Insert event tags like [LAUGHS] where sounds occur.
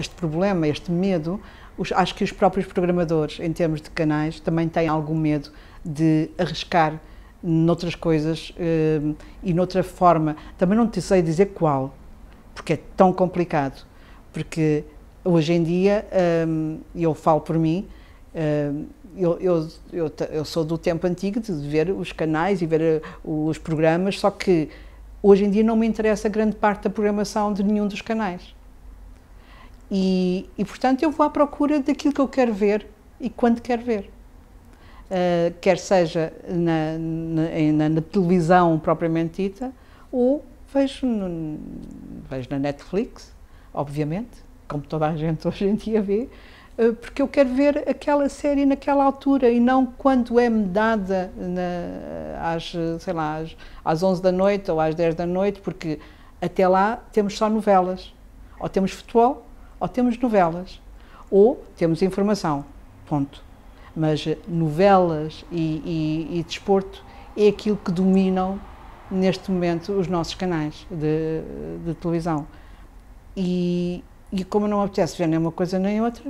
este problema, este medo, os, acho que os próprios programadores, em termos de canais, também têm algum medo de arriscar noutras coisas uh, e noutra forma. Também não te sei dizer qual, porque é tão complicado. Porque hoje em dia, um, eh, eu falo por mim, um, eh, eu, eu, eu, eu, sou do tempo antigo de ver os canais e ver os programas, só que hoje em dia não me interessa grande parte da programação de nenhum dos canais. E, e, portanto, eu vou à procura daquilo que eu quero ver e quando quero ver. Uh, quer seja na, na, na, televisão propriamente dita, ou vejo, no, vejo na Netflix, obviamente, como toda a gente [LAUGHS] hoje em dia vê, uh, porque eu quero ver aquela série naquela altura e não quando é-me dada na, às, sei lá, às, às 11 da noite ou às 10 da noite, porque até lá temos só novelas. Ou temos futebol ou temos novelas, ou temos informação, ponto. Mas eh, novelas e, e, e desporto é aquilo que dominam neste momento os nossos canais de, de televisão. E, e como não apetece ver uma coisa nem outra.